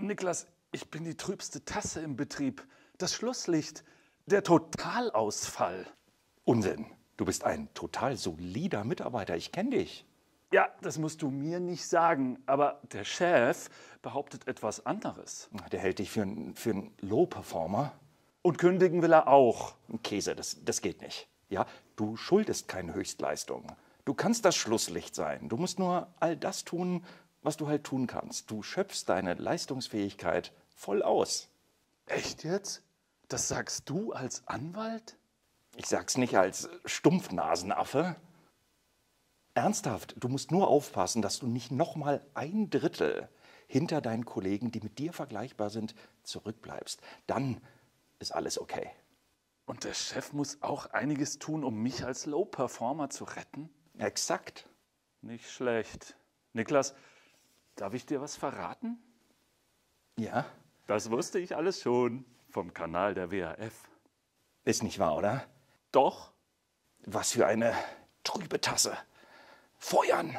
Niklas, ich bin die trübste Tasse im Betrieb. Das Schlusslicht, der Totalausfall. Unsinn. Du bist ein total solider Mitarbeiter. Ich kenne dich. Ja, das musst du mir nicht sagen. Aber der Chef behauptet etwas anderes. Der hält dich für einen für Low-Performer. Und kündigen will er auch. Käse, das, das geht nicht. Ja, du schuldest keine Höchstleistung. Du kannst das Schlusslicht sein. Du musst nur all das tun, was du halt tun kannst. Du schöpfst deine Leistungsfähigkeit voll aus. Echt jetzt? Das sagst du als Anwalt? Ich sag's nicht als Stumpfnasenaffe. Ernsthaft, du musst nur aufpassen, dass du nicht nochmal ein Drittel hinter deinen Kollegen, die mit dir vergleichbar sind, zurückbleibst. Dann ist alles okay. Und der Chef muss auch einiges tun, um mich als Low-Performer zu retten? Exakt. Nicht schlecht. Niklas, Darf ich dir was verraten? Ja. Das wusste ich alles schon vom Kanal der WAF. Ist nicht wahr, oder? Doch. Was für eine trübe Tasse. Feuern!